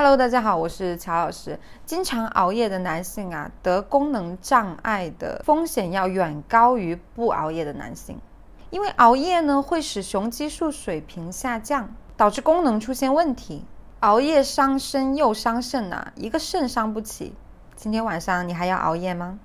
Hello，大家好，我是乔老师。经常熬夜的男性啊，得功能障碍的风险要远高于不熬夜的男性，因为熬夜呢会使雄激素水平下降，导致功能出现问题。熬夜伤身又伤肾啊，一个肾伤不起。今天晚上你还要熬夜吗？